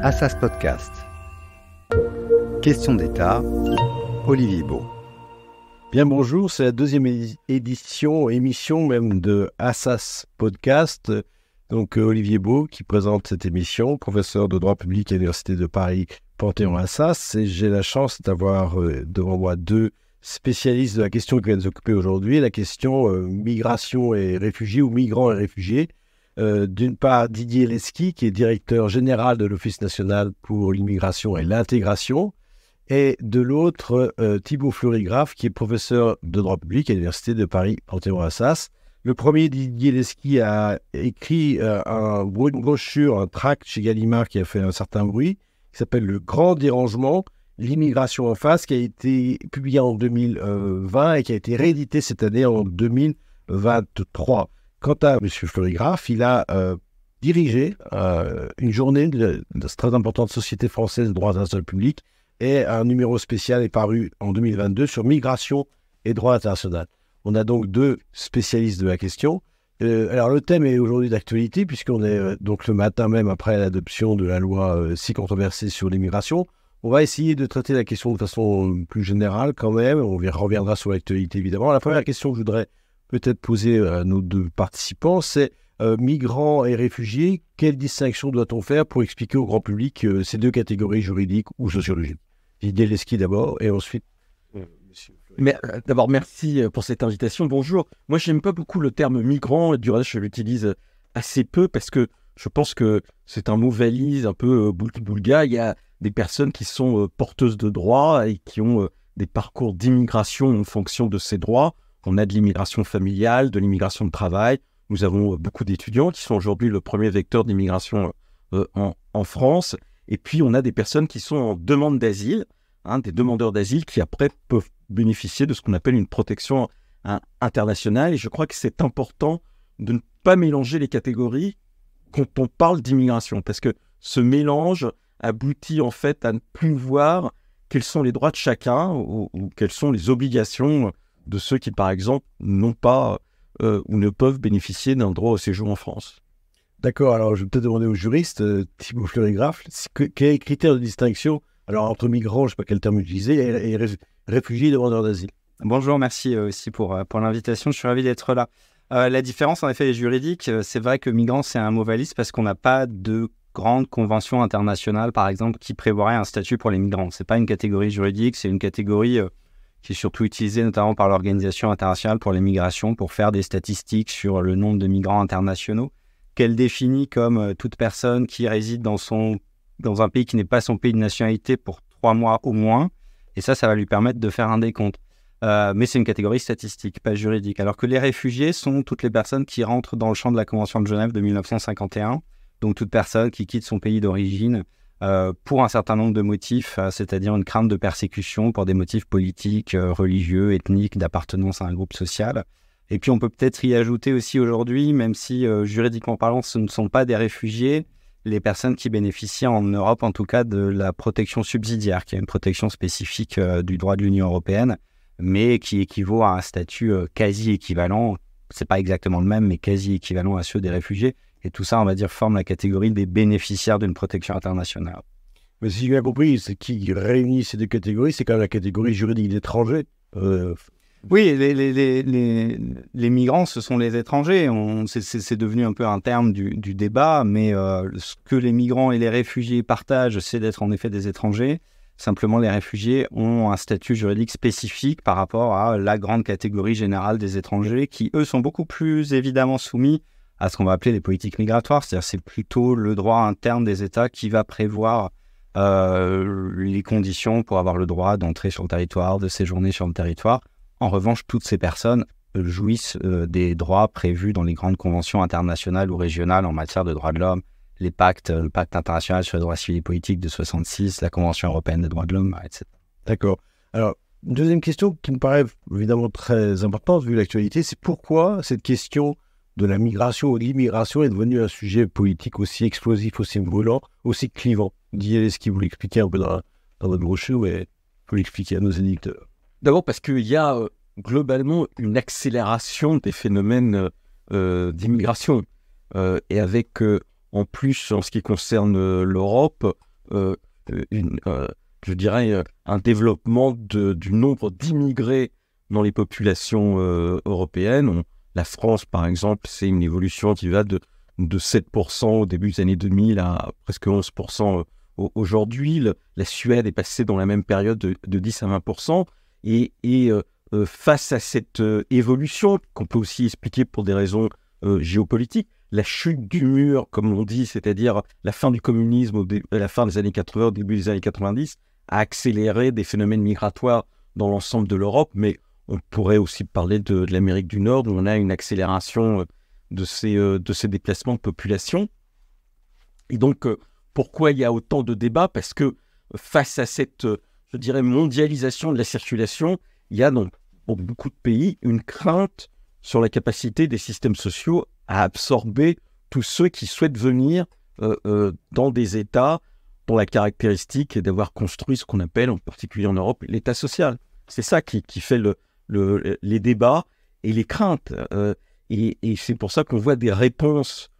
Assas Podcast. Question d'État, Olivier Beau. Bien bonjour, c'est la deuxième édition, émission même de Assas Podcast. Donc euh, Olivier Beau qui présente cette émission, professeur de droit public à l'Université de Paris Panthéon-Assas. Et j'ai la chance d'avoir euh, devant moi deux spécialistes de la question qui va nous occuper aujourd'hui, la question euh, migration et réfugiés ou migrants et réfugiés. Euh, d'une part Didier Lesky, qui est directeur général de l'Office national pour l'immigration et l'intégration, et de l'autre Thibault euh, Thibaut graff qui est professeur de droit public à l'Université de Paris Panthéon-Assas. Le premier, Didier Lesky, a écrit euh, un, une brochure, un tract chez Gallimard qui a fait un certain bruit, qui s'appelle Le Grand Dérangement, l'immigration en face, qui a été publié en 2020 et qui a été réédité cette année en 2023. Quant à M. Florigraphe, il a euh, dirigé euh, une journée de, de, très importante Société française de droits international public et un numéro spécial est paru en 2022 sur migration et droit international. On a donc deux spécialistes de la question. Euh, alors le thème est aujourd'hui d'actualité puisqu'on est donc le matin même après l'adoption de la loi si controversée sur l'immigration. On va essayer de traiter la question de façon plus générale quand même. On reviendra sur l'actualité évidemment. La première question que je voudrais peut-être poser à nos deux participants, c'est euh, migrants et réfugiés, quelle distinction doit-on faire pour expliquer au grand public euh, ces deux catégories juridiques ou sociologiques d'abord et ensuite. Euh, Mais d'abord, merci pour cette invitation. Bonjour. Moi, j'aime pas beaucoup le terme migrant. Du reste, je l'utilise assez peu parce que je pense que c'est un mot valise, un peu boulga. Il y a des personnes qui sont porteuses de droits et qui ont des parcours d'immigration en fonction de ces droits. On a de l'immigration familiale, de l'immigration de travail. Nous avons euh, beaucoup d'étudiants qui sont aujourd'hui le premier vecteur d'immigration euh, euh, en, France. Et puis, on a des personnes qui sont en demande d'asile, hein, des demandeurs d'asile qui après peuvent bénéficier de ce qu'on appelle une protection hein, internationale. Et je crois que c'est important de ne pas mélanger les catégories quand on parle d'immigration, parce que ce mélange aboutit en fait à ne plus voir quels sont les droits de chacun ou quelles sont les obligations de ceux qui, par exemple, n'ont pas euh, ou ne peuvent bénéficier d'un droit au séjour en France. D'accord, alors je vais peut-être demander au juriste, euh, Thibault Fleury-Graff, quels critères de distinction, alors entre migrants, je ne sais pas quel terme utiliser, et, réfugiés et demandeurs d'asile Bonjour, merci euh, aussi pour, l'invitation, je suis ravi d'être là. la différence, en effet, est juridique. C'est vrai que migrants, c'est un mot valise parce qu'on n'a pas de grande convention internationale, par exemple, qui prévoirait un statut pour les migrants. Ce n'est pas une catégorie juridique, c'est une catégorie qui est surtout utilisée notamment par l'Organisation internationale pour les migrations pour faire des statistiques sur le nombre de migrants internationaux, qu'elle définit comme euh, toute personne qui réside dans, son, dans un pays qui n'est pas son pays de nationalité pour trois mois au moins. Et ça, ça va lui permettre de faire un décompte. Euh, mais c'est une catégorie statistique, pas juridique. Alors que les réfugiés sont toutes les personnes qui rentrent dans le champ de la Convention de Genève de 1951, donc toute personne qui quitte son pays d'origine euh, pour un certain nombre de motifs, euh, c'est-à-dire une crainte de persécution pour des motifs politiques, euh, religieux, ethniques, d'appartenance à un groupe social. Et puis on peut peut-être y ajouter aussi aujourd'hui, même si juridiquement parlant ce ne sont pas des réfugiés, les personnes qui bénéficient en Europe en tout cas de la protection subsidiaire, qui est une protection spécifique du droit de l'Union européenne, mais qui équivaut à un statut quasi équivalent, c'est pas exactement le même, mais quasi équivalent à ceux des réfugiés. Et tout ça, on va dire, forme la catégorie des bénéficiaires d'une protection internationale. Mais si j'ai bien compris, ce qui réunit ces deux catégories, c'est quand même la catégorie juridique d'étrangers. Euh... Oui, les, migrants, ce sont les étrangers. C'est devenu un peu un terme du, débat, mais euh, ce que les migrants et les réfugiés partagent, c'est d'être en effet des étrangers. Simplement, les réfugiés ont un statut juridique spécifique par rapport à la grande catégorie générale des étrangers, qui, eux, sont beaucoup plus évidemment soumis à ce qu'on va appeler les politiques migratoires, c'est-à-dire c'est plutôt le droit interne des États qui va prévoir euh, les conditions pour avoir le droit d'entrer sur le territoire, de séjourner sur le territoire. En revanche, toutes ces personnes jouissent euh, des droits prévus dans les grandes conventions internationales ou régionales en matière de droits de l'homme, les pactes, le pacte international sur les droits civils et politiques de 66, la Convention européenne des droits de l'homme, etc. D'accord. Alors, deuxième question qui me paraît évidemment très importante vu l'actualité, c'est pourquoi cette question de la migration ou de l'immigration est devenu un sujet politique aussi explosif, aussi brûlant, aussi clivant. est-ce qui vous l'expliquez un peu dans, votre brochure, mais vous l'expliquer à nos éditeurs. D'abord parce qu'il y a euh, globalement une accélération des phénomènes euh, euh, d'immigration. et avec, en plus, en ce qui concerne l'Europe, je dirais, un développement du nombre d'immigrés dans les populations européennes. On, la France, par exemple, c'est une évolution qui va de, de 7% au début des années 2000 à presque 11% euh, aujourd'hui. La Suède est passée dans la même période de, 10 à 20%. Et, euh, euh, face à cette évolution, qu'on peut aussi expliquer pour des raisons géopolitiques, la chute du mur, comme on dit, c'est-à-dire la fin du communisme à la fin des années 80, au début des années 90, a accéléré des phénomènes migratoires dans l'ensemble de l'Europe, mais on pourrait aussi parler de, l'Amérique du Nord, où on a une accélération euh, de ces, euh, de ces déplacements de population. Et donc, euh, pourquoi il y a autant de débats Parce que face à cette, je dirais, mondialisation de la circulation, il y a donc pour beaucoup de pays une crainte sur la capacité des systèmes sociaux à absorber tous ceux qui souhaitent venir dans des États dont la caractéristique est d'avoir construit ce qu'on appelle, en particulier en Europe, l'État social. C'est ça qui, qui fait le, les débats et les craintes. Euh, et, c'est pour ça qu'on voit des réponses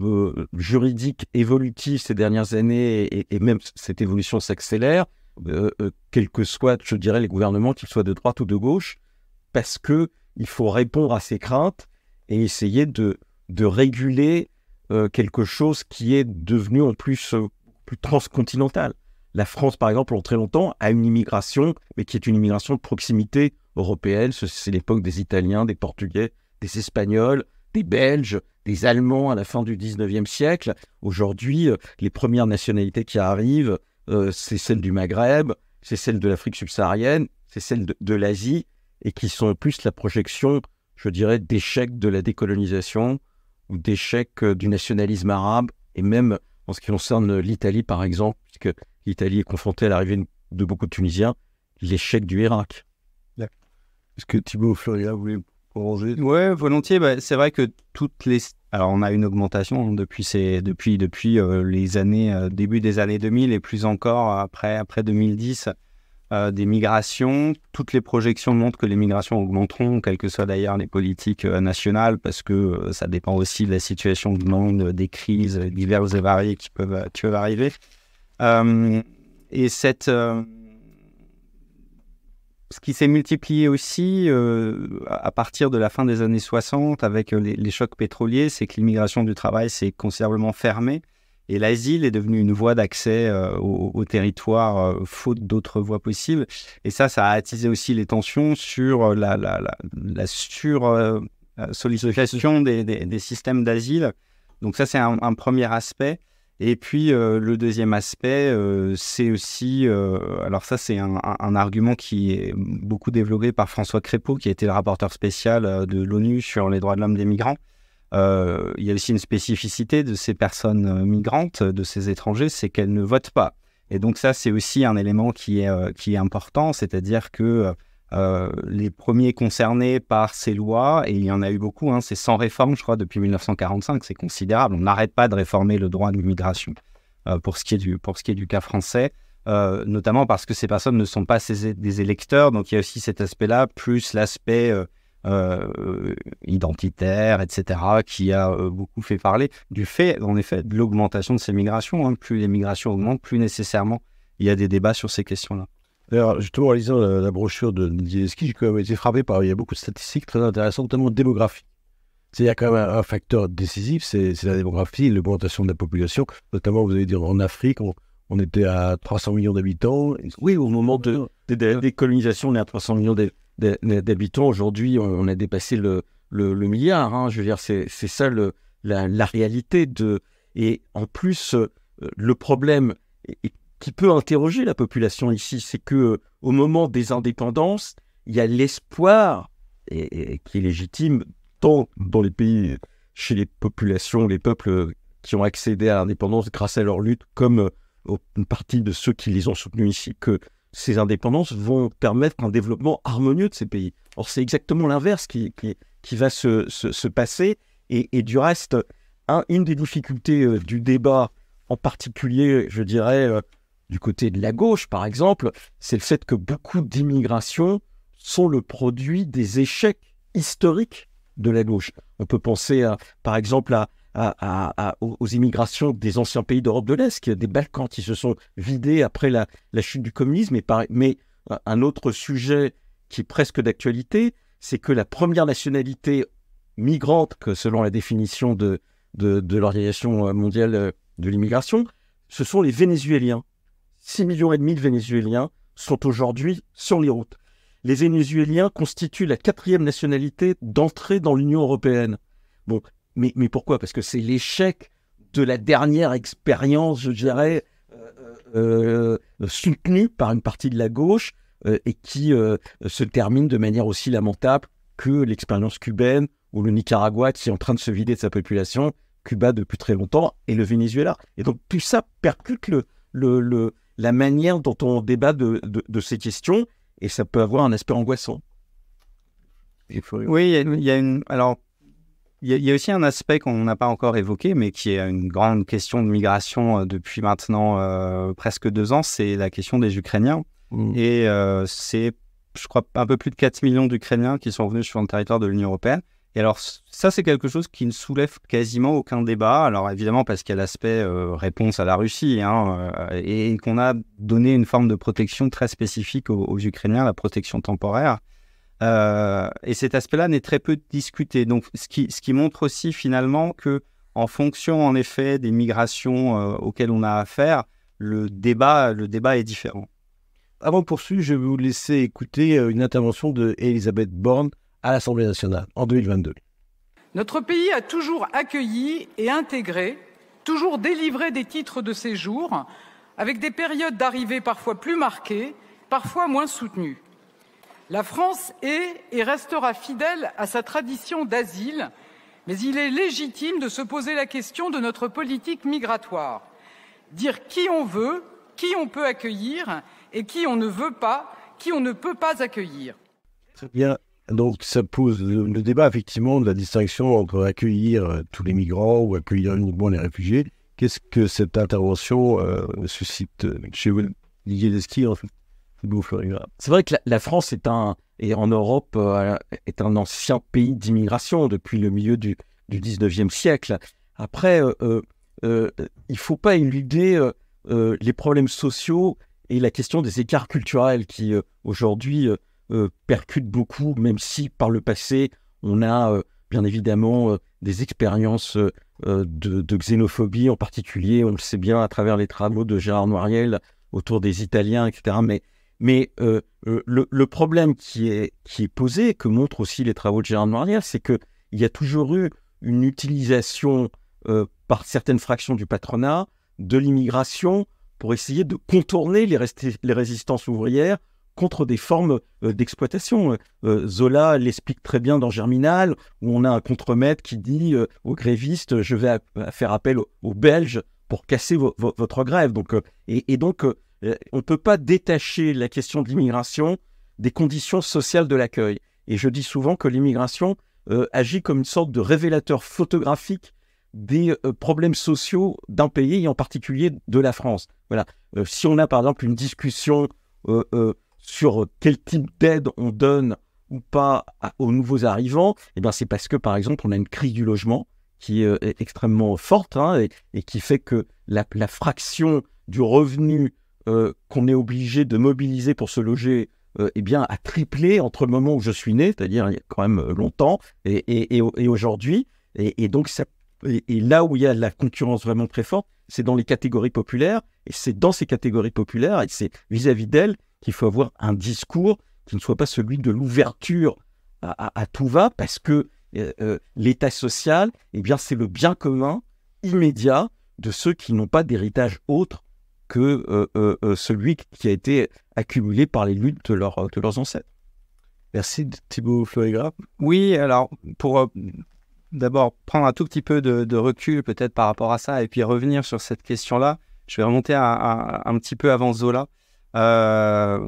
euh, juridiques évolutives ces dernières années, et, même cette évolution s'accélère, euh, euh quels que soit je dirais, les gouvernements, qu'ils soient de droite ou de gauche, parce que il faut répondre à ces craintes et essayer de, de réguler quelque chose qui est devenu en plus plus transcontinental. La France, par exemple, en très longtemps, a une immigration, mais qui est une immigration de proximité européenne. C'est l'époque des Italiens, des Portugais, des Espagnols, des Belges, des Allemands à la fin du XIXe siècle. Aujourd'hui, euh, les premières nationalités qui arrivent, euh, c'est celle du Maghreb, c'est celle de l'Afrique subsaharienne, c'est celle de, l'Asie, et qui sont plus la projection, je dirais, d'échecs de la décolonisation ou d'échec euh, du nationalisme arabe, et même en ce qui concerne l'Italie, par exemple, puisque l'Italie est confrontée à l'arrivée de beaucoup de Tunisiens, l'échec du Irak. Est-ce que Thibaut Floria voulait prolonger Ouais, volontiers. Bah, c'est vrai que toutes les. Alors, on a une augmentation hein, depuis, ces... depuis, depuis euh, les années, euh, début des années 2000 et plus encore après, après 2010, euh, des migrations. Toutes les projections montrent que les migrations augmenteront, quelles que soient d'ailleurs les politiques nationales, parce que ça dépend aussi de la situation du monde, des crises diverses et variées qui peuvent, qui peuvent arriver. et cette ce qui s'est multiplié aussi euh, à partir de la fin des années 60 avec euh, les, chocs pétroliers, c'est que l'immigration du travail s'est considérablement fermée et l'asile est devenu une voie d'accès euh, au, territoire faute d'autres voies possibles. Et ça, ça a attisé aussi les tensions sur la, la, sur, sollicitation des, des, systèmes d'asile. Donc ça, c'est un, premier aspect. Et puis euh, le deuxième aspect, euh, c'est aussi, euh, alors ça c'est un, argument qui est beaucoup développé par François Crépeau, qui a été le rapporteur spécial de l'ONU sur les droits de l'homme des migrants. il y a aussi une spécificité de ces personnes migrantes, de ces étrangers, c'est qu'elles ne votent pas. Et donc ça, c'est aussi un élément qui est, qui est important, c'est-à-dire que euh, les premiers concernés par ces lois, et il y en a eu beaucoup, hein, c'est sans réforme je crois, depuis 1945, c'est considérable. On n'arrête pas de réformer le droit de l'immigration euh, pour, ce qui est du, pour ce qui est du cas français, euh, notamment parce que ces personnes ne sont pas des électeurs, donc il y a aussi cet aspect-là, plus l'aspect identitaire, etc., qui a beaucoup fait parler du fait, en effet, de l'augmentation de ces migrations. Hein, plus les migrations augmentent, plus nécessairement il y a des débats sur ces questions-là. D'ailleurs, justement, en lisant la, brochure de Nielski, j'ai quand même été frappé par. Il y a beaucoup de statistiques très intéressantes, notamment C'est-à-dire qu'il y a quand même un, facteur décisif, c'est la démographie, l'augmentation de la population. Notamment, vous allez dire, en Afrique, on, était à 300 millions d'habitants. Oui, au moment de, des colonisations, on est à 300 millions d'habitants. Aujourd'hui, on a dépassé le, le, milliard. Hein. Je veux dire, c'est ça le, la, réalité. De... Et en plus, euh, le problème est qui peut interroger la population ici, c'est que euh, au moment des indépendances, il y a l'espoir et, qui est légitime tant dans les pays, chez les populations, les peuples qui ont accédé à l'indépendance grâce à leur lutte, comme euh, une partie de ceux qui les ont soutenus ici, que ces indépendances vont permettre un développement harmonieux de ces pays. Or, c'est exactement l'inverse qui, qui, va se, se, passer. Et, du reste, une des difficultés euh, du débat, en particulier, je dirais, du côté de la gauche, par exemple, c'est le fait que beaucoup d'immigrations sont le produit des échecs historiques de la gauche. On peut penser, euh, par exemple, aux immigrations des anciens pays d'Europe de l'Est, des Balkans qui se sont vidés après la, chute du communisme. mais euh, un autre sujet qui est presque d'actualité, c'est que la première nationalité migrante, que selon la définition de, de, de l'Organisation mondiale euh, de l'immigration, ce sont les Vénézuéliens. 6,5 millions et demi de Vénézuéliens sont aujourd'hui sur les routes. Les Vénézuéliens constituent la quatrième nationalité d'entrée dans l'Union européenne. Bon, mais, mais pourquoi Parce que c'est l'échec de la dernière expérience, je dirais, euh, euh, euh, soutenue par une partie de la gauche et qui se termine de manière aussi lamentable que l'expérience cubaine ou le Nicaragua qui est en train de se vider de sa population, Cuba depuis très longtemps et le Venezuela. Et donc tout ça percute le, le, la manière dont on débat de, ces questions, et ça peut avoir un aspect angoissant. Oui, il y, a, une... Alors, il y, aussi un aspect qu'on n'a pas encore évoqué, mais qui est une grande question de migration euh, depuis maintenant euh, presque deux ans, c'est la question des Ukrainiens. Mm. Et euh, c'est, je crois, un peu plus de 4 millions d'Ukrainiens qui sont venus sur le territoire de l'Union européenne. Et alors, ça, c'est quelque chose qui ne soulève quasiment aucun débat. Alors, évidemment, parce qu'il y a l'aspect euh, réponse à la Russie, hein, euh, et, qu'on a donné une forme de protection très spécifique aux, Ukrainiens, la protection temporaire. Euh, et cet aspect-là n'est très peu discuté. Donc, ce qui, ce qui, montre aussi finalement que, en fonction, en effet, des migrations auxquelles on a affaire, le débat, le débat est différent. Avant de poursuivre, je vais vous laisser écouter une intervention de Elisabeth Borne, à l'Assemblée nationale en 2022. Notre pays a toujours accueilli et intégré, toujours délivré des titres de séjour, avec des périodes d'arrivée parfois plus marquées, parfois moins soutenues. La France est et restera fidèle à sa tradition d'asile, mais il est légitime de se poser la question de notre politique migratoire. Dire qui on veut, qui on peut accueillir et qui on ne veut pas, qui on ne peut pas accueillir. Très bien. Donc, ça pose le débat, effectivement, de la distinction entre accueillir euh, tous les migrants ou accueillir uniquement les réfugiés. Qu'est-ce que cette intervention euh, suscite euh, chez vous, Didier en fait c'est vrai que la, France est un, et en Europe, est un ancien pays d'immigration depuis le milieu du, du 19e siècle. Après, il ne faut pas éluder les problèmes sociaux et la question des écarts culturels qui, aujourd'hui, euh, percute beaucoup, même si par le passé, on a euh, bien évidemment euh, des expériences de, xénophobie, en particulier, on le sait bien à travers les travaux de Gérard Noiriel autour des Italiens, etc. Mais, le, problème qui est, qui est posé, que montrent aussi les travaux de Gérard Noiriel, c'est qu'il y a toujours eu une utilisation par certaines fractions du patronat de l'immigration pour essayer de contourner les résistances ouvrières contre des formes euh, d'exploitation. Euh, Zola l'explique très bien dans Germinal, où on a un contremaître qui dit euh, aux grévistes, je vais faire appel aux, Belges pour casser votre grève. Donc, et, donc, on ne peut pas détacher la question de l'immigration des conditions sociales de l'accueil. Et je dis souvent que l'immigration agit comme une sorte de révélateur photographique des problèmes sociaux d'un pays et en particulier de la France. Voilà. si on a par exemple une discussion sur euh, quel type d'aide on donne ou pas aux nouveaux arrivants, eh bien c'est parce que par exemple on a une crise du logement qui euh, est, extrêmement forte hein, et, qui fait que la, fraction du revenu euh, qu'on est obligé de mobiliser pour se loger eh bien, a triplé entre le moment où je suis né, c'est-à-dire il y a quand même longtemps, et, aujourd'hui. Et, donc et là où il y a la concurrence vraiment très forte, c'est dans les catégories populaires, et c'est dans ces catégories populaires, et c'est vis-à-vis d'elles qu'il faut avoir un discours qui ne soit pas celui de l'ouverture à, tout va, parce que euh, euh, l'état social, eh bien, c'est le bien commun immédiat de ceux qui n'ont pas d'héritage autre que euh, celui qui a été accumulé par les luttes de, leur, leurs ancêtres. Merci Thibaut Floégra. Oui, alors pour d'abord prendre un tout petit peu de, recul peut-être par rapport à ça et puis revenir sur cette question-là, je vais remonter un petit peu avant Zola. Euh,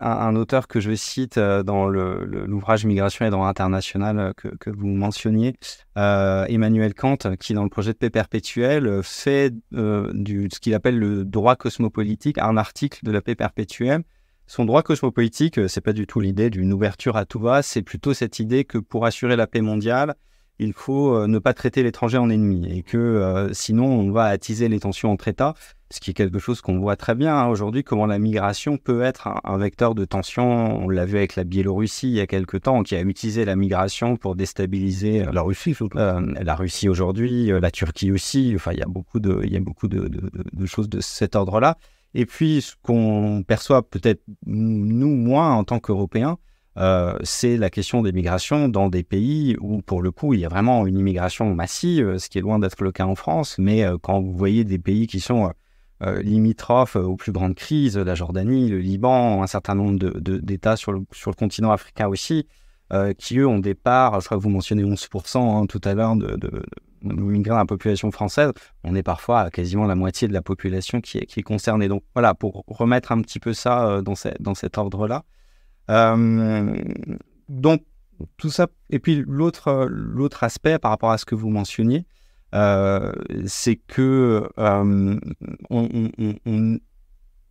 un, auteur que je cite euh, dans l'ouvrage Migration et droit international euh, que, vous mentionniez, Emmanuel Kant, qui dans le projet de paix perpétuelle fait du, ce qu'il appelle le droit cosmopolitique un article de la paix perpétuelle. Son droit cosmopolitique, c'est pas du tout l'idée d'une ouverture à tout va, c'est plutôt cette idée que pour assurer la paix mondiale, il faut euh, ne pas traiter l'étranger en ennemi et que euh, sinon on va attiser les tensions entre États, ce qui est quelque chose qu'on voit très bien hein. aujourd'hui, comment la migration peut être un, vecteur de tension. On l'a vu avec la Biélorussie il y a quelque temps, qui a utilisé la migration pour déstabiliser euh, la Russie, la Russie aujourd'hui, la Turquie aussi. Enfin, il y a beaucoup il y a beaucoup de, de choses de cet ordre-là. Et puis, ce qu'on perçoit peut-être nous moins en tant qu'Européens, euh, c'est la question des migrations dans des pays où, pour le coup, il y a vraiment une immigration massive, euh, ce qui est loin d'être le cas en France. Mais euh, quand vous voyez des pays qui sont limitrophes aux plus grandes crises, la Jordanie, le Liban, un certain nombre d'États sur, le, continent africain aussi, qui eux ont des parts, je crois que vous mentionnez 11% hein, tout à l'heure de, de, de la population française, on est parfois à quasiment la moitié de la population qui est, concernée. Donc voilà, pour remettre un petit peu ça dans cet ordre-là, euh, donc, tout ça. Et puis, l'autre, euh, l'autre aspect par rapport à ce que vous mentionniez, euh, c'est que on,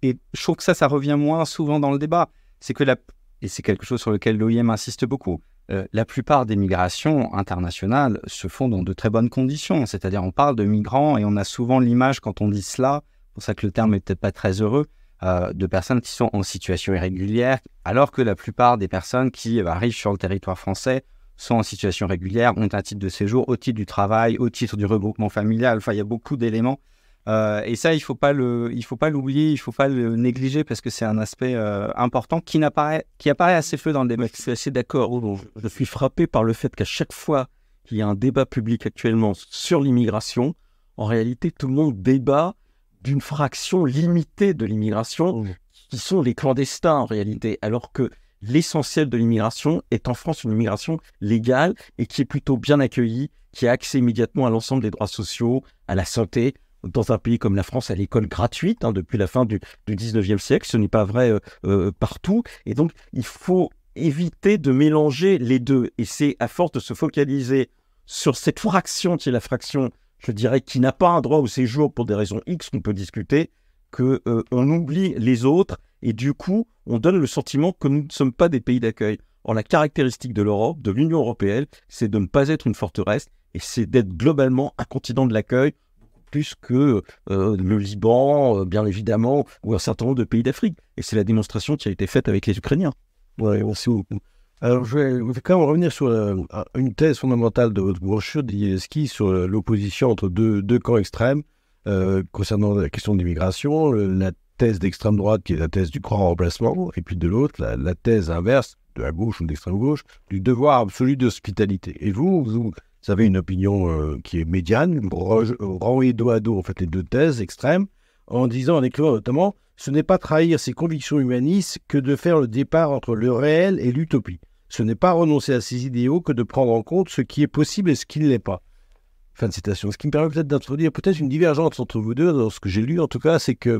et je trouve que ça, ça revient moins souvent dans le débat. C'est que la, et c'est quelque chose sur lequel l'OIM insiste beaucoup, la plupart des migrations internationales se font dans de très bonnes conditions. C'est-à-dire, on parle de migrants et on a souvent l'image, quand on dit cela, c'est pour ça que le terme n'est peut-être pas très heureux, euh, de personnes qui sont en situation irrégulière, alors que la plupart des personnes qui euh, arrivent sur le territoire français sont en situation régulière, ont un titre de séjour au titre du travail, au titre du regroupement familial. Enfin, il y a beaucoup d'éléments. Euh, et ça, il ne faut pas l'oublier, il ne faut pas le négliger parce que c'est un aspect important qui, apparaît, qui apparaît assez peu dans le débat. Je suis assez d'accord. Je suis frappé par le fait qu'à chaque fois qu'il y a un débat public actuellement sur l'immigration, en réalité, tout le monde débat d'une fraction limitée de l'immigration mmh. qui sont les clandestins en réalité, alors que l'essentiel de l'immigration est en France une immigration légale et qui est plutôt bien accueillie, qui a accès immédiatement à l'ensemble des droits sociaux, à la santé. Dans un pays comme la France, à l'école gratuite hein, depuis la fin du, 19e siècle, ce n'est pas vrai euh, euh, partout. Et donc, il faut éviter de mélanger les deux. Et c'est à force de se focaliser sur cette fraction qui est la fraction je dirais, qu'il n'a pas un droit au séjour pour des raisons X qu'on peut discuter, qu'on euh, oublie les autres et du coup, on donne le sentiment que nous ne sommes pas des pays d'accueil. Or, la caractéristique de l'Europe, de l'Union européenne, c'est de ne pas être une forteresse et c'est d'être globalement un continent de l'accueil plus que euh, le Liban, euh, bien évidemment, ou un certain nombre de pays d'Afrique. Et c'est la démonstration qui a été faite avec les Ukrainiens. Alors, je vais quand même revenir sur euh, une thèse fondamentale de votre brochure d'Ielski sur euh, l'opposition entre deux, camps extrêmes euh, concernant la question de l'immigration, la thèse d'extrême droite qui est la thèse du en remplacement, et puis de l'autre, la, thèse inverse de la gauche ou d'extrême gauche, du devoir absolu d'hospitalité. Et vous, vous, avez une opinion qui est médiane, renvoyez dos à dos en fait les deux thèses extrêmes, en disant, en écrivant notamment, ce n'est pas trahir ses convictions humanistes que de faire le départ entre le réel et l'utopie. Ce n'est pas renoncer à ces idéaux que de prendre en compte ce qui est possible et ce qui ne l'est pas. Fin de citation. Ce qui me permet peut-être d'introduire peut-être une divergence entre vous deux, dans ce que j'ai lu en tout cas, c'est que,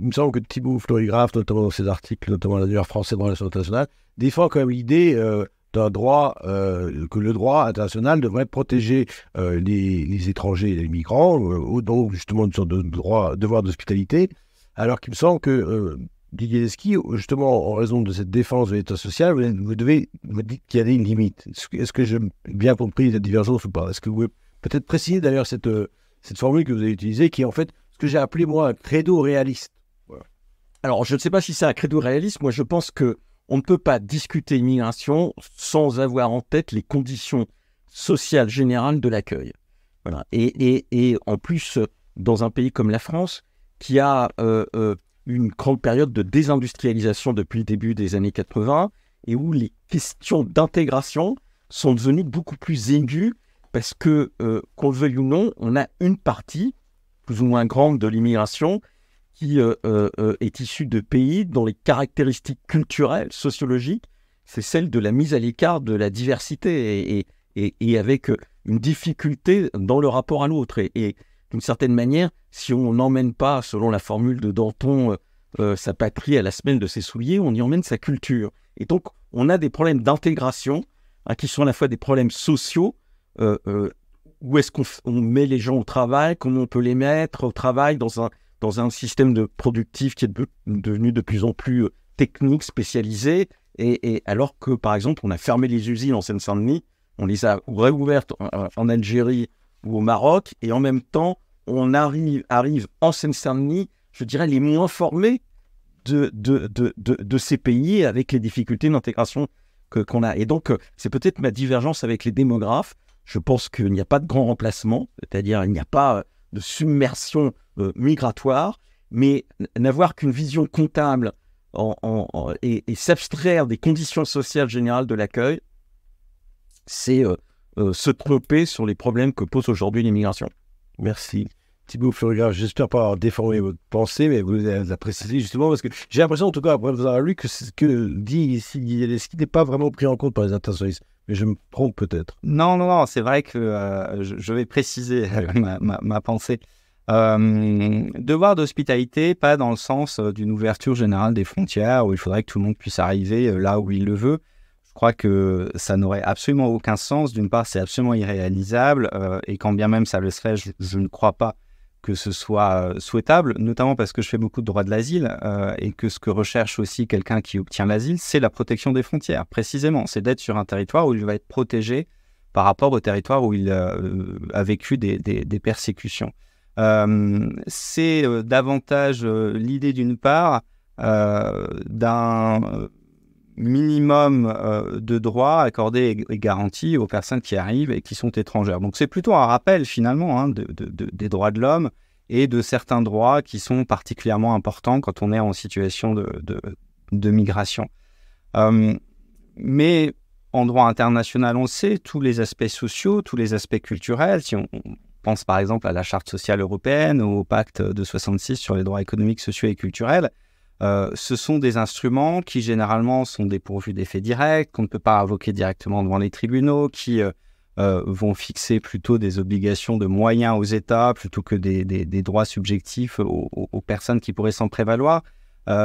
il me semble que Thibault Florigraphe, notamment dans ses articles, notamment la dernière française dans relation internationale, défend quand même l'idée euh, d'un droit, euh, que le droit international devrait protéger euh, les, étrangers et les migrants, donc justement une sorte de droit, devoir d'hospitalité, alors qu'il me semble que Guigaleski, justement, en raison de cette défense de l'État social, vous, devez me dites qu'il y a des limites. Est-ce que, j'ai bien compris cette divergence ou pas Est-ce que vous pouvez peut-être préciser d'ailleurs cette, cette formule que vous avez utilisée, qui est en fait ce que j'ai appelé moi un credo réaliste Alors, je ne sais pas si c'est un credo réaliste. Moi, je pense que on ne peut pas discuter immigration sans avoir en tête les conditions sociales générales de l'accueil. Voilà. Et, et, et, en plus, dans un pays comme la France, qui a euh, euh une grande période de désindustrialisation depuis le début des années 80 et où les questions d'intégration sont devenues beaucoup plus aiguës parce que, euh, qu'on le veuille ou non, on a une partie, plus ou moins grande, de l'immigration qui euh, euh, est issue de pays dont les caractéristiques culturelles, sociologiques, c'est celle de la mise à l'écart de la diversité et avec une difficulté dans le rapport à l'autre. et d'une certaine manière, si on n'emmène pas, selon la formule de Danton, euh, euh, sa patrie à la semelle de ses souliers, on y emmène sa culture. Et donc, on a des problèmes d'intégration hein, qui sont à la fois des problèmes sociaux. Euh, où est-ce qu'on met les gens au travail Comment on peut les mettre au travail dans un, dans un système de productif qui est devenu de plus en plus technique, spécialisé et, alors que, par exemple, on a fermé les usines en Seine-Saint-Denis, on les a réouvertes en Algérie, ou au Maroc, et en même temps, on arrive, arrive en seine saint je dirais, les moins formés de, de, de, de, ces pays avec les difficultés d'intégration qu'on a. Et donc, euh, c'est peut-être ma divergence avec les démographes. Je pense qu'il n'y a pas de grand remplacement, c'est-à-dire il n'y a pas euh, de submersion euh, migratoire, mais n'avoir qu'une vision comptable et, s'abstraire des conditions sociales générales de l'accueil, c'est euh, se tromper sur les problèmes que pose aujourd'hui l'immigration. Merci. Thibaut Fleurigard, j'espère pas avoir déformé votre pensée, mais vous avez précisé justement, parce que j'ai l'impression, en tout cas, après vous avoir lu, que ce que dit ici qui n'est pas vraiment pris en compte par les internationalistes. Mais je me trompe peut-être. Non, non, non, c'est vrai que euh, je, vais préciser ma, pensée. Euh, devoir d'hospitalité, pas dans le sens d'une ouverture générale des frontières où il faudrait que tout le monde puisse arriver là où il le veut, je crois que ça n'aurait absolument aucun sens. D'une part, c'est absolument irréalisable, euh, et quand bien même ça le serait, je, ne crois pas que ce soit euh, souhaitable, notamment parce que je fais beaucoup de droits de l'asile euh, et que ce que recherche aussi quelqu'un qui obtient l'asile, c'est la protection des frontières, précisément. C'est d'être sur un territoire où il va être protégé par rapport au territoire où il a vécu des, persécutions. c'est davantage l'idée d'une part d'un minimum euh, de droits accordés et, garantis aux personnes qui arrivent et qui sont étrangères. Donc c'est plutôt un rappel finalement hein, des droits de l'homme et de certains droits qui sont particulièrement importants quand on est en situation de, migration. Euh, mais en droit international, on sait tous les aspects sociaux, tous les aspects culturels. Si on, pense par exemple à la Charte sociale européenne ou au pacte de 66 sur les droits économiques, sociaux et culturels, euh, ce sont des instruments qui généralement sont dépourvus d'effets directs, qu'on ne peut pas invoquer directement devant les tribunaux, qui euh, euh, vont fixer plutôt des obligations de moyens aux États plutôt que des, droits subjectifs aux, personnes qui pourraient s'en prévaloir.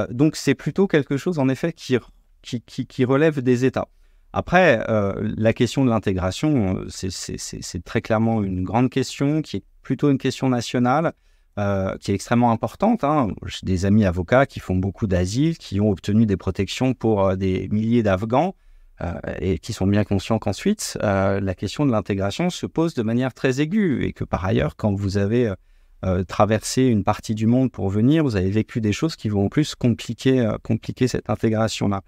donc c'est plutôt quelque chose en effet qui relève des États. Après, la question de l'intégration, c'est très clairement une grande question qui est plutôt une question nationale. Euh, qui est extrêmement importante. Hein. J'ai des amis avocats qui font beaucoup d'asile, qui ont obtenu des protections pour euh, des milliers d'Afghans euh, et qui sont bien conscients qu'ensuite, la question de l'intégration se pose de manière très aiguë et que par ailleurs, quand vous avez traversé une partie du monde pour venir, vous avez vécu des choses qui vont en plus compliquer, cette intégration-là.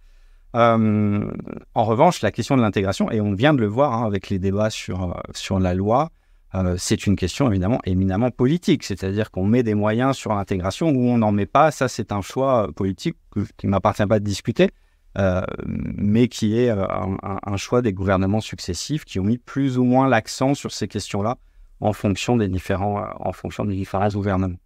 en revanche, la question de l'intégration, et on vient de le voir hein, avec les débats sur, sur la loi, euh, c'est une question évidemment éminemment politique, c'est-à-dire qu'on met des moyens sur l'intégration ou on n'en met pas. Ça, c'est un choix euh, politique qui ne m'appartient pas de discuter, euh, mais qui est un, choix des gouvernements successifs qui ont mis plus ou moins l'accent sur ces questions-là en fonction des différents, en fonction des différents gouvernements.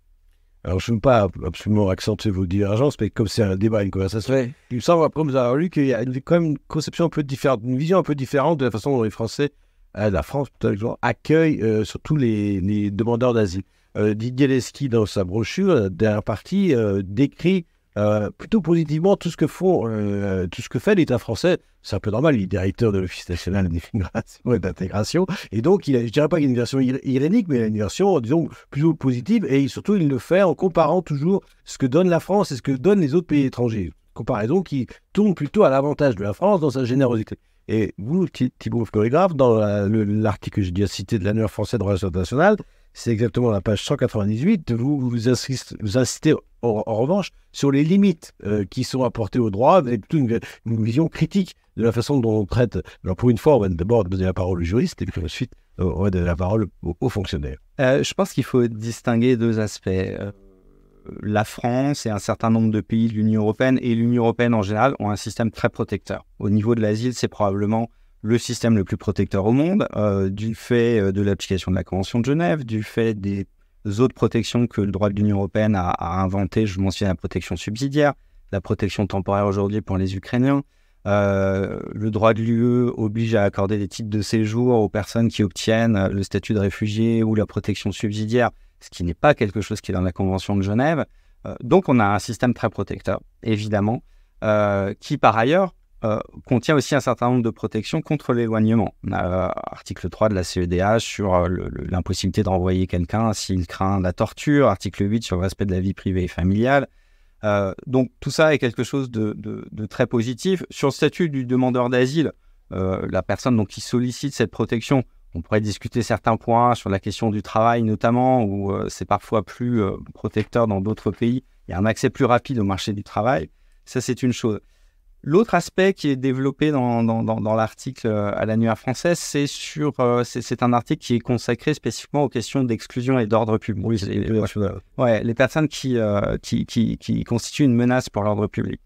Alors, je ne veux pas absolument accentuer vos divergences, mais comme c'est un débat, une conversation, il me semble, après vous avoir lu, qu'il y a quand même une conception un peu différente, une vision un peu différente de la façon dont les Français euh, la France accueille euh, surtout les, demandeurs d'asile. Euh, Didier Leski, dans sa brochure, dernière partie, décrit plutôt positivement tout ce que fait l'État français. C'est un peu normal, il est directeur de l'Office national d'immigration et d'intégration. Et donc, il je ne dirais pas qu'il a une version irénique, mais il a une version, disons, plutôt positive. Et surtout, il le fait en comparant toujours ce que donne la France et ce que donnent les autres pays étrangers comparaison qui tourne plutôt à l'avantage de la France dans sa générosité. Et vous, Thibault Chorégraphe, dans l'article que j'ai déjà cité de l'annuaire français de droit internationales, c'est exactement la page 198, vous vous, insistez, vous en, revanche sur les limites euh, qui sont apportées au droit, avec toute plutôt une, vision critique de la façon dont on traite. Alors pour une fois, on va d'abord donner la parole au juriste et puis ensuite on va donner la parole aux, fonctionnaire fonctionnaires. Euh, je pense qu'il faut distinguer deux aspects. Euh, la France et un certain nombre de pays de l'Union européenne et l'Union européenne en général ont un système très protecteur. Au niveau de l'asile, c'est probablement le système le plus protecteur au monde, euh, du fait euh, de l'application de la Convention de Genève, du fait des autres protections que le droit de l'Union européenne a, inventées. Je mentionne la protection subsidiaire, la protection temporaire aujourd'hui pour les Ukrainiens. Euh, le droit de l'UE oblige à accorder des titres de séjour aux personnes qui obtiennent le statut de réfugié ou la protection subsidiaire ce qui n'est pas quelque chose qui est dans la Convention de Genève. Euh, donc on a un système très protecteur, évidemment, euh, qui par ailleurs euh, contient aussi un certain nombre de protections contre l'éloignement. On a article 3 de la CEDH sur l'impossibilité d'envoyer quelqu'un s'il craint la torture, article 8 sur le respect de la vie privée et familiale. donc tout ça est quelque chose de, très positif. Sur le statut du demandeur d'asile, la personne donc, qui sollicite cette protection, on pourrait discuter certains points sur la question du travail notamment, où euh, c'est parfois plus euh, protecteur dans d'autres pays. Il y a un accès plus rapide au marché du travail. Ça, c'est une chose. L'autre aspect qui est développé dans, l'article euh, à l'annuaire française, c'est sur c'est un article qui est consacré spécifiquement aux questions d'exclusion et d'ordre public. les, personnes qui, qui, constituent une menace pour l'ordre public.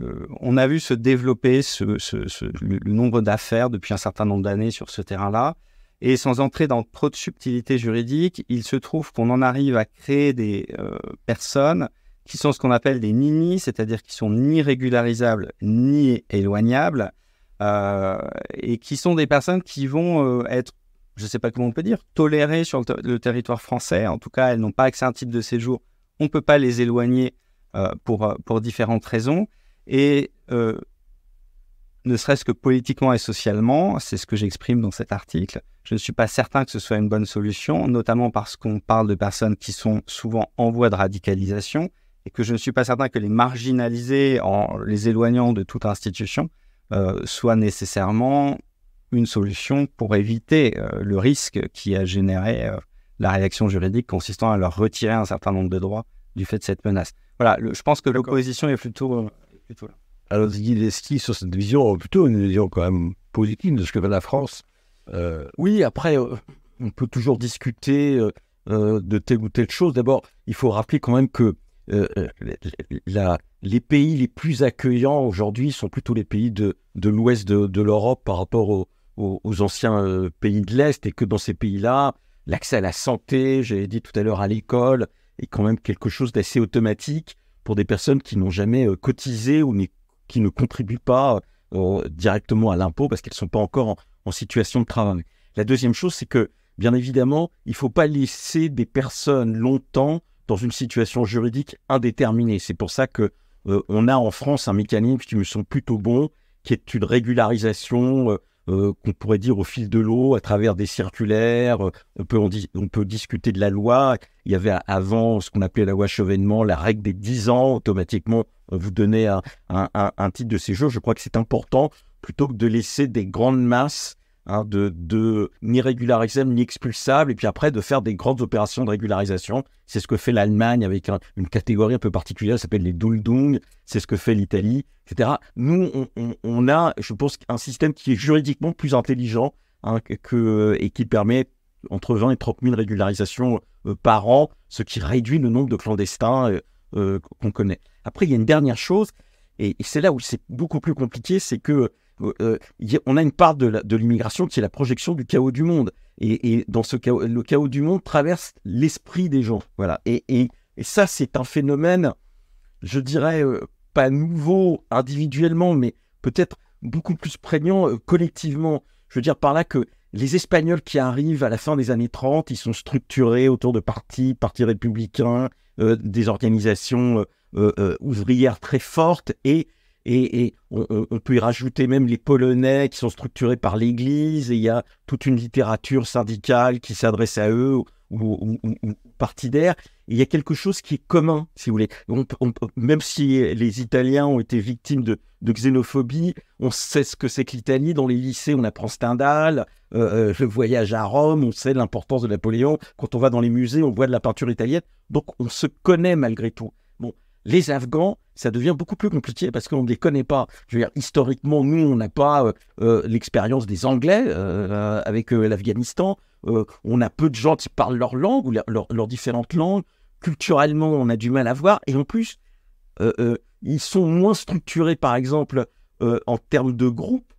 Euh, on a vu se développer le nombre d'affaires depuis un certain nombre d'années sur ce terrain-là. Et sans entrer dans trop de subtilités juridiques, il se trouve qu'on en arrive à créer des euh, personnes qui sont ce qu'on appelle des ninis, c'est-à-dire qui sont ni régularisables ni éloignables, euh, et qui sont des personnes qui vont être, je ne sais pas comment on peut dire, tolérées sur le, territoire français. En tout cas, elles n'ont pas accès à un type de séjour. On ne peut pas les éloigner pour différentes raisons. Et euh, ne serait-ce que politiquement et socialement, c'est ce que j'exprime dans cet article, je ne suis pas certain que ce soit une bonne solution, notamment parce qu'on parle de personnes qui sont souvent en voie de radicalisation et que je ne suis pas certain que les marginaliser en les éloignant de toute institution euh, soit nécessairement une solution pour éviter euh, le risque qui a généré la réaction juridique consistant à leur retirer un certain nombre de droits du fait de cette menace. Voilà, je pense que l'opposition est plutôt alors, là. Alors, sur cette vision, euh, plutôt une vision quand même positive de ce que fait la France. Euh, oui, après, euh, on peut toujours discuter de telle ou telle chose. D'abord, il faut rappeler quand même que les pays les plus accueillants aujourd'hui sont plutôt les pays de, l'ouest de, l'Europe par rapport aux, aux anciens pays de l'Est et que dans ces pays-là, l'accès à la santé, j'avais dit tout à l'heure à l'école, est quand même quelque chose d'assez automatique pour des personnes qui n'ont jamais euh, cotisé ou qui ne contribuent pas euh, directement à l'impôt parce qu'elles ne sont pas encore en, situation de travail. La deuxième chose, c'est que, bien évidemment, il ne faut pas laisser des personnes longtemps dans une situation juridique indéterminée. C'est pour ça que euh, on a en France un mécanisme qui me semble plutôt bon, qui est une régularisation euh, qu'on pourrait dire au fil de l'eau, à travers des circulaires. Euh, on peut, on, peut discuter de la loi. Il y avait avant ce qu'on appelait la loi Chevènement, la règle des 10 ans. Automatiquement, euh, vous donnez un titre de séjour. Je crois que c'est important plutôt que de laisser des grandes masses Hein, de, ni régularisables, ni expulsable, et puis après de faire des grandes opérations de régularisation. C'est ce que fait l'Allemagne avec une catégorie un peu particulière, ça s'appelle les Duldung, c'est ce que fait l'Italie, etc. Nous, on, a, je pense, un système qui est juridiquement plus intelligent hein, que, et qui permet entre 20 et 30 000 régularisations euh, par an, ce qui réduit le nombre de clandestins euh, euh, qu'on connaît. Après, il y a une dernière chose, et c'est là où c'est beaucoup plus compliqué, c'est que euh, euh, on a une part de l'immigration qui est la projection du chaos du monde. Et, dans ce chaos, le chaos du monde traverse l'esprit des gens. Voilà. Et, ça, c'est un phénomène, je dirais, euh, pas nouveau individuellement, mais peut-être beaucoup plus prégnant collectivement. Je veux dire par là que les Espagnols qui arrivent à la fin des années 30, ils sont structurés autour de partis, partis républicains, des organisations ouvrières très fortes, et et, on, peut y rajouter même les Polonais qui sont structurés par l'Église, et il y a toute une littérature syndicale qui s'adresse à eux ou, ou, il y a quelque chose qui est commun, si vous voulez. même si les Italiens ont été victimes de, xénophobie, on sait ce que c'est que l'Italie. Dans les lycées, on apprend Stendhal, euh, euh, le voyage à Rome, on sait l'importance de Napoléon. Quand on va dans les musées, on voit de la peinture italienne. Donc on se connaît malgré tout. Les Afghans, ça devient beaucoup plus compliqué parce qu'on ne les connaît pas. Je veux dire, historiquement, nous, on n'a pas euh, euh, l'expérience des Anglais euh, avec l'Afghanistan. on a peu de gens qui parlent leur langue ou leurs différentes langues. Culturellement, on a du mal à voir. Et en plus, ils sont moins structurés, par exemple, en termes de groupe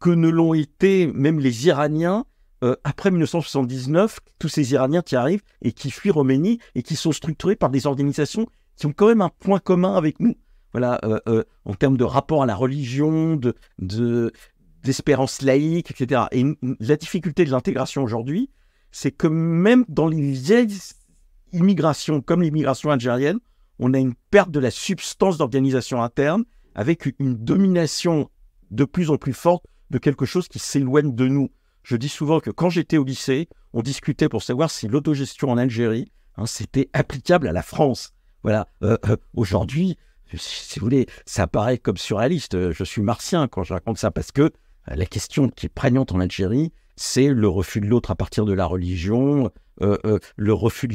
que ne l'ont été même les Iraniens après 1979, tous ces Iraniens qui arrivent et qui fuient Roménie et qui sont structurés par des organisations qui ont quand même un point commun avec nous, voilà, euh, euh, en termes de rapport à la religion, de, d'espérance laïque, etc. Et la difficulté de l'intégration aujourd'hui, c'est que même dans les immigrations, comme l'immigration algérienne, on a une perte de la substance d'organisation interne, avec une domination de plus en plus forte de quelque chose qui s'éloigne de nous. Je dis souvent que quand j'étais au lycée, on discutait pour savoir si l'autogestion en Algérie, hein, c'était applicable à la France. Voilà. Euh, euh, aujourd'hui, si vous voulez, ça paraît comme surréaliste. Euh, je suis martien quand je raconte ça parce que la question qui est prégnante en Algérie, c'est le refus de l'autre à partir de la religion, le refus de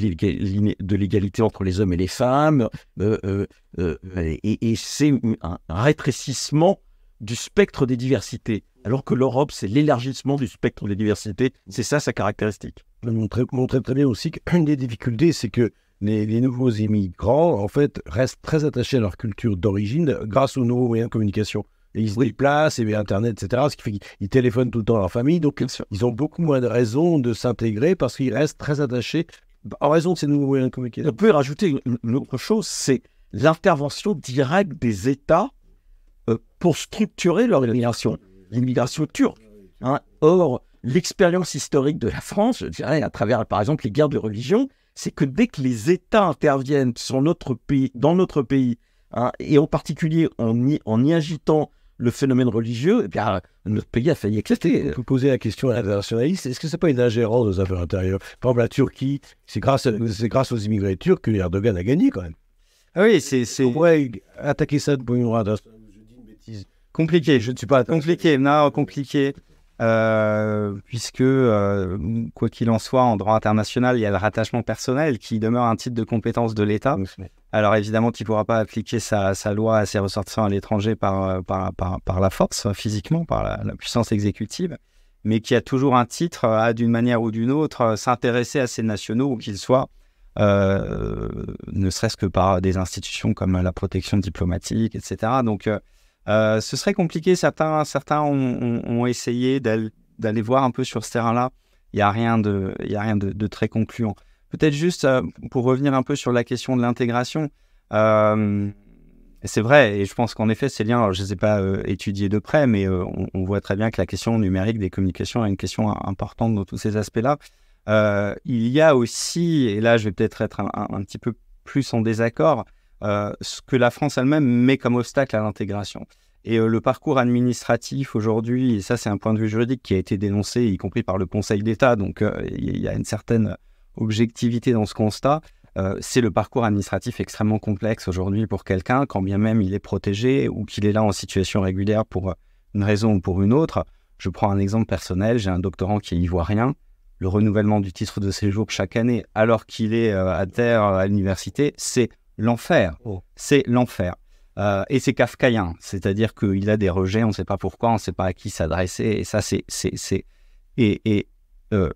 l'égalité entre les hommes et les femmes, et, c'est un rétrécissement du spectre des diversités. Alors que l'Europe, c'est l'élargissement du spectre des diversités. C'est ça sa caractéristique. Montrer, montrer très bien aussi qu'une des difficultés, c'est que les, nouveaux immigrants, en fait, restent très attachés à leur culture d'origine euh, grâce aux nouveaux moyens de communication. ils se déplacent, et Internet, etc. Ce qui fait qu'ils téléphonent tout le temps à leur famille. Donc, ils ont beaucoup moins de raisons de s'intégrer parce qu'ils restent très attachés bah, en raison de ces nouveaux moyens de communication. On peut rajouter une autre chose, c'est l'intervention directe des États euh, pour structurer leur immigration, l'immigration turque. Hein. Or, l'expérience historique de la France, je dirais, à travers, par exemple, les guerres de religion, c'est que dès que les États interviennent sur notre pays, dans notre pays, hein, et en particulier en y, en agitant le phénomène religieux, eh bien, notre pays a failli éclater. Vous poser la question à l'internationaliste, est-ce que ce n'est pas une ingérence aux affaires intérieures Par exemple, la Turquie, c'est grâce, grâce, aux immigrés turcs que Erdogan a gagné quand même. Ah oui, c'est... On attaquer ça de bonne Je dis une bêtise. Compliqué. Je ne suis pas... Compliqué, non, compliqué. Euh, puisque, euh, quoi qu'il en soit, en droit international, il y a le rattachement personnel qui demeure un titre de compétence de l'État. Alors évidemment qu'il ne pourra pas appliquer sa, loi à ses ressortissants à l'étranger par, euh, par, la force, hein, physiquement, par la, puissance exécutive, mais qui a toujours un titre à, d'une manière ou d'une autre, s'intéresser à ses nationaux, où qu'ils soient, ne serait-ce que par des institutions comme la protection diplomatique, etc. Donc euh, ce serait compliqué. Certains, certains ont, essayé d'aller voir un peu sur ce terrain-là. Il n'y a rien de, y a rien de, très concluant. Peut-être juste euh, pour revenir un peu sur la question de l'intégration. Euh, c'est vrai, et je pense qu'en effet, ces liens, je ne les ai pas étudiés de près, mais on, voit très bien que la question numérique des communications est une question importante dans tous ces aspects-là. il y a aussi, et là je vais peut-être être, un, petit peu plus en désaccord, euh, ce que la France elle-même met comme obstacle à l'intégration. Et euh, le parcours administratif aujourd'hui, et ça c'est un point de vue juridique qui a été dénoncé, y compris par le Conseil d'État, donc euh, il y a une certaine objectivité dans ce constat, c'est le parcours administratif extrêmement complexe aujourd'hui pour quelqu'un, quand bien même il est protégé ou qu'il est là en situation régulière pour une raison ou pour une autre. Je prends un exemple personnel, j'ai un doctorant qui est ivoirien. Le renouvellement du titre de séjour chaque année alors qu'il est à terre à l'université, c'est l'enfer. Oh. C'est l'enfer. Euh, et c'est kafkaïen, c'est-à-dire qu'il a des rejets, on ne sait pas pourquoi, on ne sait pas à qui s'adresser, et ça, c'est. c'est, Et, et euh,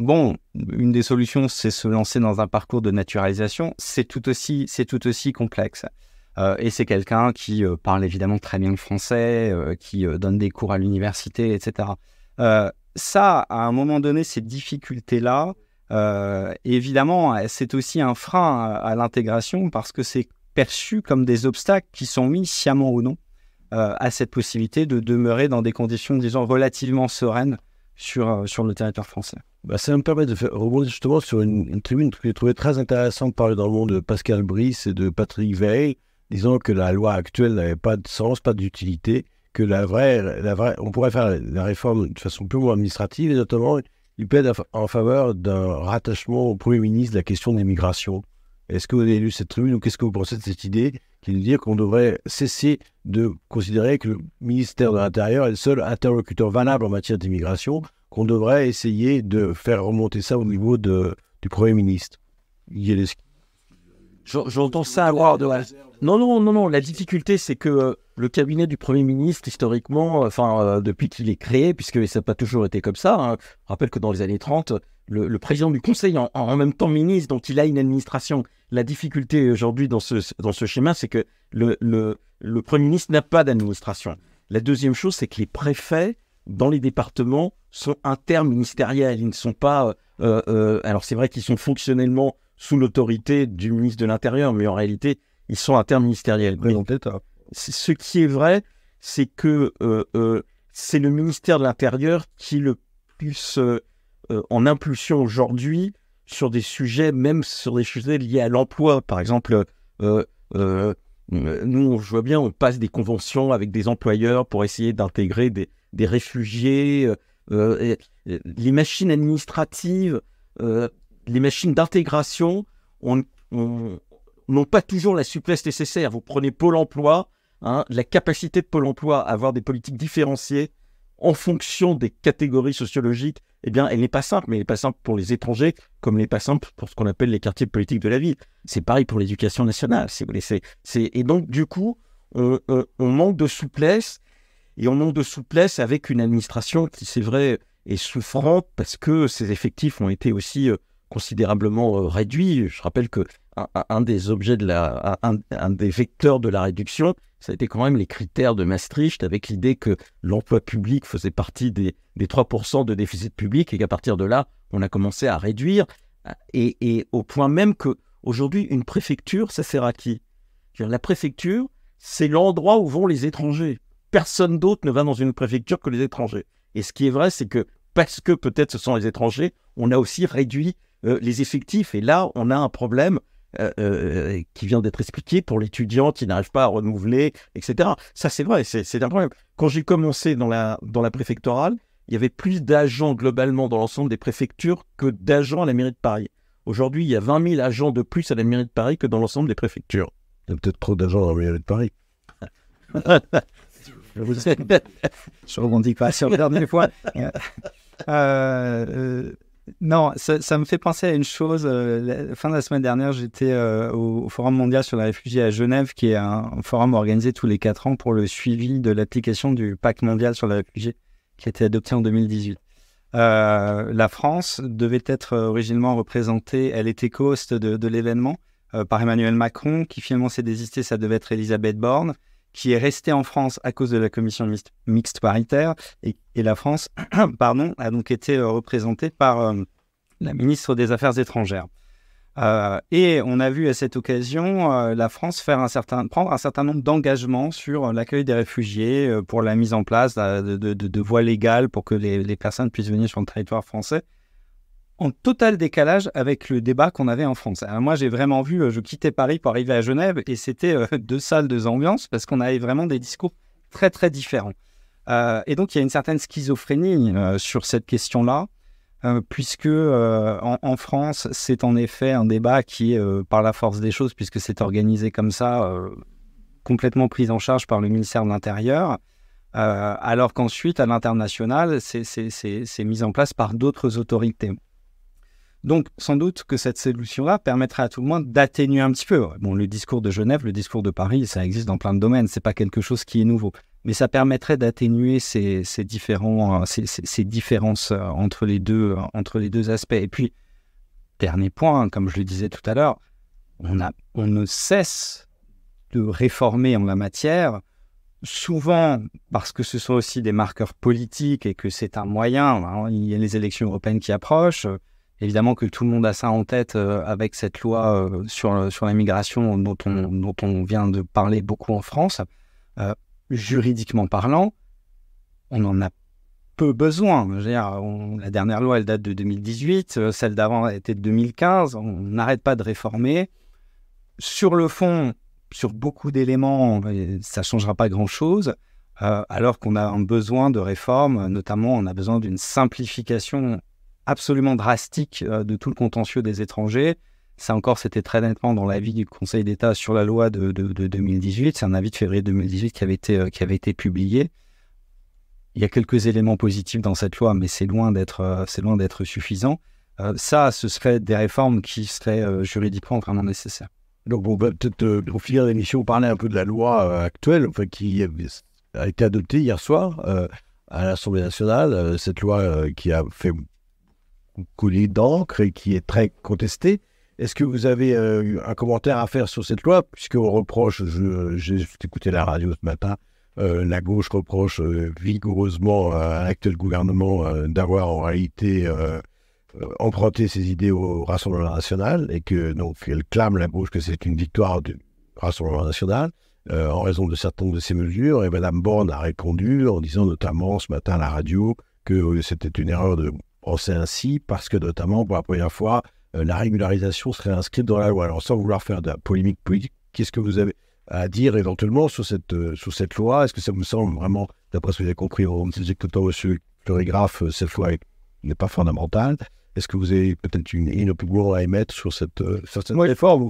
bon, une des solutions, c'est se lancer dans un parcours de naturalisation, c'est tout aussi, c'est tout aussi complexe. Euh, et c'est quelqu'un qui parle évidemment très bien le français, qui donne des cours à l'université, etc. ça, à un moment donné, ces difficultés-là, euh, évidemment, c'est aussi un frein à, l'intégration parce que c'est perçu comme des obstacles qui sont mis, sciemment ou non, euh, à cette possibilité de demeurer dans des conditions, disons, relativement sereines sur, euh, sur le territoire français. Bah, ça me permet de rebondir justement sur une, tribune que j'ai trouvée très intéressante parler dans le monde de Pascal Brice et de Patrick Veil, disant que la loi actuelle n'avait pas de sens, pas d'utilité, que la vraie, la vraie, on pourrait faire la réforme de façon plus ou moins administrative, et notamment il plaide en faveur d'un rattachement au Premier ministre de la question des migrations. Est-ce que vous avez lu cette tribune ou qu'est-ce que vous pensez de cette idée qui nous dit qu'on devrait cesser de considérer que le ministère de l'Intérieur est le seul interlocuteur valable en matière d'immigration, qu'on devrait essayer de faire remonter ça au niveau du Premier ministre J'entends ça avoir de Non, non, non, non. La difficulté, c'est que euh, le cabinet du Premier ministre, historiquement, euh, enfin, euh, depuis qu'il est créé, puisque ça n'a pas toujours été comme ça, hein, rappelle que dans les années 30, le, président du Conseil, en, même temps ministre, donc il a une administration. La difficulté aujourd'hui dans ce, dans ce schéma, c'est que le, le, le Premier ministre n'a pas d'administration. La deuxième chose, c'est que les préfets, dans les départements, sont interministériels. Ils ne sont pas... alors c'est vrai qu'ils sont fonctionnellement sous l'autorité du ministre de l'Intérieur, mais en réalité, ils sont interministériels. Ce qui est vrai, c'est que euh, euh, c'est le ministère de l'Intérieur qui le plus euh, en impulsion aujourd'hui sur des sujets, même sur des sujets liés à l'emploi. Par exemple, nous, je vois bien, on passe des conventions avec des employeurs pour essayer d'intégrer des, des, réfugiés. les machines administratives les machines d'intégration n'ont pas toujours la souplesse nécessaire. Vous prenez Pôle emploi, hein, la capacité de Pôle emploi à avoir des politiques différenciées en fonction des catégories sociologiques, eh bien, elle n'est pas simple, mais elle n'est pas simple pour les étrangers, comme elle n'est pas simple pour ce qu'on appelle les quartiers politiques de la ville. C'est pareil pour l'éducation nationale, si vous et donc, du coup, on manque de souplesse, et on manque de souplesse avec une administration qui, c'est vrai, est souffrante parce que ses effectifs ont été aussi euh, considérablement euh, réduit. Je rappelle que un, des objets de la, un, des vecteurs de la réduction, ça a été quand même les critères de Maastricht, avec l'idée que l'emploi public faisait partie des, des 3% de déficit public et qu'à partir de là, on a commencé à réduire. Et, et au point même que aujourd'hui, une préfecture, ça sert à qui La préfecture, c'est l'endroit où vont les étrangers. Personne d'autre ne va dans une préfecture que les étrangers. Et ce qui est vrai, c'est que parce que peut-être ce sont les étrangers, on a aussi réduit euh, les effectifs. Et là, on a un problème euh, euh, qui vient d'être expliqué pour l'étudiant qui n'arrive pas à renouveler, etc. Ça, c'est vrai, c'est un problème. Quand j'ai commencé dans la, dans la préfectorale, il y avait plus d'agents globalement dans l'ensemble des préfectures que d'agents à la mairie de Paris. Aujourd'hui, il y a 20 000 agents de plus à la mairie de Paris que dans l'ensemble des préfectures. Il y a peut-être trop d'agents à la mairie de Paris. je vous Je ne rebondis pas sur le dernier point. Euh, non, ça, me fait penser à une chose. Euh, fin de la semaine dernière, j'étais euh, au, Forum mondial sur la réfugiés à Genève, qui est un forum organisé tous les quatre ans pour le suivi de l'application du pacte mondial sur la réfugiée, qui a été adopté en 2018. Euh, la France devait être originellement représentée, elle était co de, l'événement par Emmanuel Macron, qui finalement s'est désisté, ça devait être Elisabeth Borne qui est resté en France à cause de la commission mixte, paritaire. Et, la France pardon, a donc été euh, représentée par euh, la ministre des Affaires étrangères. Euh, et on a vu à cette occasion la France faire un certain, prendre un certain nombre d'engagements sur l'accueil des réfugiés, pour la mise en place de, voies légales pour que les, personnes puissent venir sur le territoire français en total décalage avec le débat qu'on avait en France. moi, j'ai vraiment vu, euh, je quittais Paris pour arriver à Genève et c'était euh, deux salles, deux ambiances parce qu'on avait vraiment des discours très, très différents. Euh, et donc, il y a une certaine schizophrénie sur cette question-là, puisque en, France, c'est en effet un débat qui est, par la force des choses, puisque c'est organisé comme ça, complètement pris en charge par le ministère de l'Intérieur. alors qu'ensuite, à l'international, c'est mis en place par d'autres autorités. Donc, sans doute que cette solution-là permettrait à tout le monde d'atténuer un petit peu. Bon, le discours de Genève, le discours de Paris, ça existe dans plein de domaines. C'est pas quelque chose qui est nouveau, mais ça permettrait d'atténuer ces, différents, euh, ces, différences euh, entre les deux, euh, entre les deux aspects. Et puis, dernier point, hein, comme je le disais tout à l'heure, on, ne cesse de réformer en la matière souvent parce que ce sont aussi des marqueurs politiques et que c'est un moyen, hein, il y a les élections européennes qui approchent, Évidemment que tout le monde a ça en tête euh, avec cette loi euh, sur, euh, sur l'immigration dont on, mm. dont on vient de parler beaucoup en France. juridiquement parlant, on en a peu besoin. la dernière loi, elle date de 2018, celle d'avant était de 2015, on n'arrête pas de réformer. Sur le fond, sur beaucoup d'éléments, ça ne changera pas grand-chose alors qu'on a un besoin de réforme, notamment on a besoin d'une simplification absolument drastique euh, de tout le contentieux des étrangers. Ça encore, c'était très nettement dans l'avis du Conseil d'État sur la loi de, 2018. C'est un avis de février 2018 qui avait été, euh, qui avait été publié. Il y a quelques éléments positifs dans cette loi, mais c'est loin d'être, euh, c'est loin d'être suffisant. ça, ce serait des réformes qui seraient juridiquement vraiment nécessaires. Donc, on va peut-être, au fil l'émission, parler un peu de la loi actuelle, qui a été adoptée hier soir à l'Assemblée nationale. cette loi qui a fait coulée d'encre et qui est très contesté. Est-ce que vous avez euh, un commentaire à faire sur cette loi Puisqu'on reproche, j'ai écouté la radio ce matin, euh, la gauche reproche euh, vigoureusement à l'actuel gouvernement d'avoir en réalité emprunté ses idées au Rassemblement national et que donc elle clame la gauche que c'est une victoire du Rassemblement national. en raison de certaines de ces mesures, et Mme Borne a répondu en disant notamment ce matin à la radio que c'était une erreur de sait ainsi parce que notamment pour la première fois, euh, la régularisation serait inscrite dans la loi. Alors sans vouloir faire de la polémique politique, qu'est-ce que vous avez à dire éventuellement sur cette, euh, sur cette loi Est-ce que ça vous semble vraiment, d'après ce que avez compris, on avez que le euh, cette loi n'est pas fondamentale. Est-ce que vous avez peut-être une, une opinion à émettre sur cette oui. réforme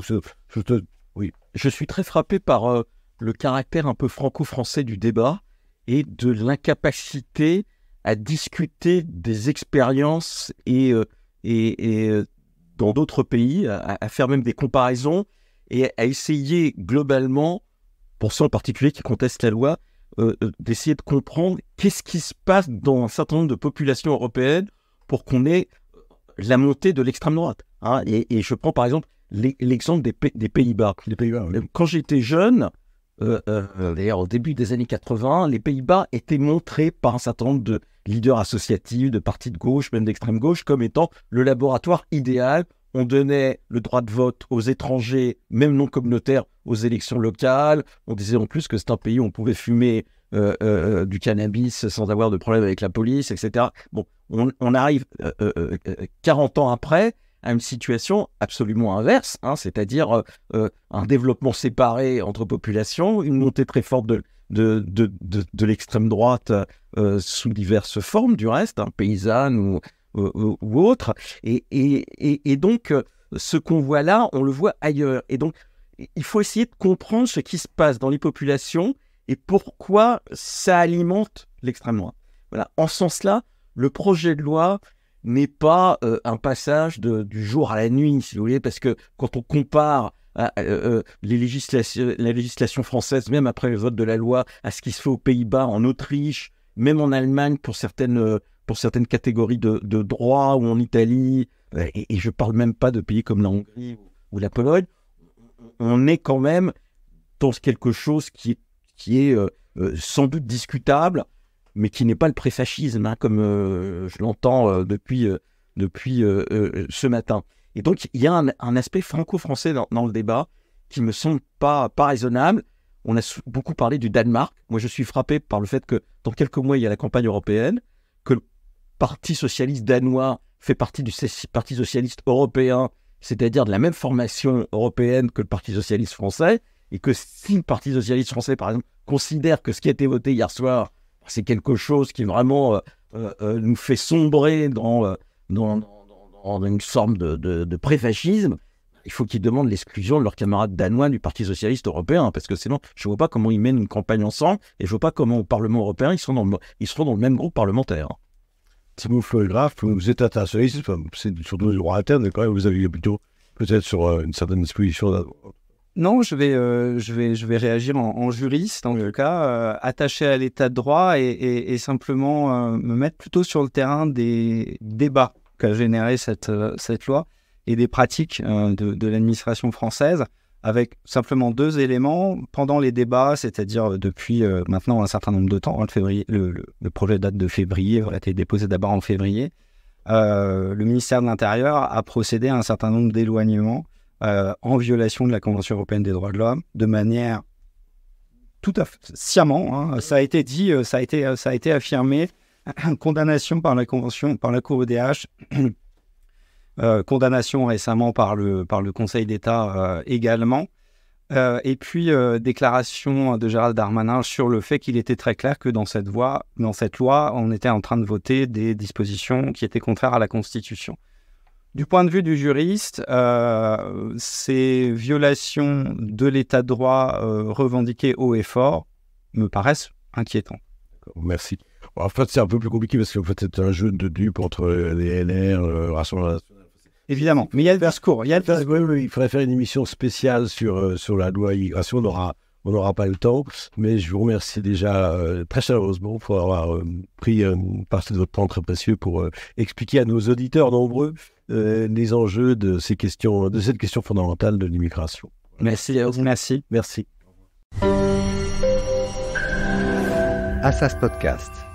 Oui, je suis très frappé par le caractère un peu franco-français du débat et de l'incapacité à discuter des expériences et, euh, et, euh, dans d'autres pays, à, faire même des comparaisons et à essayer globalement, pour ceux en particulier qui contestent la loi, euh, d'essayer de comprendre qu'est-ce qui se passe dans un certain nombre de populations européennes pour qu'on ait la montée de l'extrême droite. Hein. Et, je prends par exemple l'exemple des, Pays-Bas. Pays Quand j'étais jeune, d'ailleurs au début des années 80, les Pays-Bas étaient montrés par un certain nombre de, leaders associatifs, de partis de gauche, même d'extrême gauche, comme étant le laboratoire idéal. On donnait le droit de vote aux étrangers, même non communautaires, aux élections locales. On disait en plus que c'est un pays où on pouvait fumer euh, euh, du cannabis sans avoir de problème avec la police, etc. Bon, on, arrive 40 euh, ans après à une situation absolument inverse, hein, c'est-à-dire un développement séparé entre populations, une montée très forte de, de, de, de, de l'extrême droite euh, sous diverses formes, du reste, hein, paysanne ou, ou, autre. Et, et, et, et donc, euh, ce qu'on voit là, on le voit ailleurs. Et donc, il faut essayer de comprendre ce qui se passe dans les populations et pourquoi ça alimente l'extrême droite. Voilà. En ce sens-là, le projet de loi n'est pas euh, un passage de, du jour à la nuit, si vous voulez, parce que quand on compare à, euh, euh, les législations, la législation française, même après le vote de la loi, à ce qui se fait aux Pays-Bas, en Autriche, même en Allemagne pour certaines, euh, pour certaines catégories de, de droits, ou en Italie, et, je ne parle même pas de pays comme la Hongrie ou la Pologne, on est quand même dans quelque chose qui, qui est sans doute discutable, mais qui n'est pas le préfascisme, hein, comme je l'entends depuis, depuis ce matin. Et donc, il y a un, aspect franco-français dans, le débat qui me semble pas, pas raisonnable. On a beaucoup parlé du Danemark. Moi, je suis frappé par le fait que dans quelques mois, il y a la campagne européenne, que le Parti socialiste danois fait partie du Parti socialiste européen, c'est-à-dire de la même formation européenne que le Parti socialiste français, et que si le Parti socialiste français, par exemple, considère que ce qui a été voté hier soir, c'est quelque chose qui vraiment euh, euh, euh, nous fait sombrer dans, dans, dans en une forme de, de, pré-fascisme, il faut qu'ils demandent l'exclusion de leurs camarades danois du Parti socialiste européen, hein, parce que sinon, je ne vois pas comment ils mènent une campagne ensemble, et je ne vois pas comment au Parlement européen, ils, ils seront dans le même groupe parlementaire. Hein. Si vous vous êtes internationaliste, c'est surtout du droit interne, quand vous avez plutôt peut-être sur euh, une certaine disposition. Non, je vais, euh, je vais, je vais réagir en, juriste, en tout cas, euh, attaché à l'état de droit et, simplement me mettre plutôt sur le terrain des débats qu'a généré cette, euh, cette loi et des pratiques euh, de, l'administration française avec simplement deux éléments pendant les débats, c'est-à-dire euh, depuis maintenant un certain nombre de temps. Hein, le, février, le, projet date de février, il a été déposé d'abord en février. le ministère de l'Intérieur a procédé à un certain nombre d'éloignements en violation de la Convention européenne des droits de l'homme, de manière tout à fait sciemment. Hein, ça a été dit, ça a été, ça a été affirmé. condamnation par la Convention, par la Cour EDH, euh, condamnation récemment par le, par le Conseil d'État euh, également, euh, et puis déclaration de Gérald Darmanin sur le fait qu'il était très clair que dans cette, voie, dans cette loi, on était en train de voter des dispositions qui étaient contraires à la Constitution. Du point de vue du juriste, ces violations de l'état de droit revendiquées haut et fort me paraissent inquiétantes. Merci. En fait, c'est un peu plus compliqué parce que fait, c'est un jeu de dupes entre les LR, le euh, Rassemblement national. Évidemment, mais il y a le discours. Il, y il faudrait faire une émission spéciale sur, euh, sur la loi immigration. On on n'aura pas le temps, mais je vous remercie déjà euh, très chaleureusement pour avoir pris une partie de votre temps très précieux pour expliquer à nos auditeurs nombreux les enjeux de ces questions, de cette question fondamentale de l'immigration. Merci, merci, merci. Assas Podcast.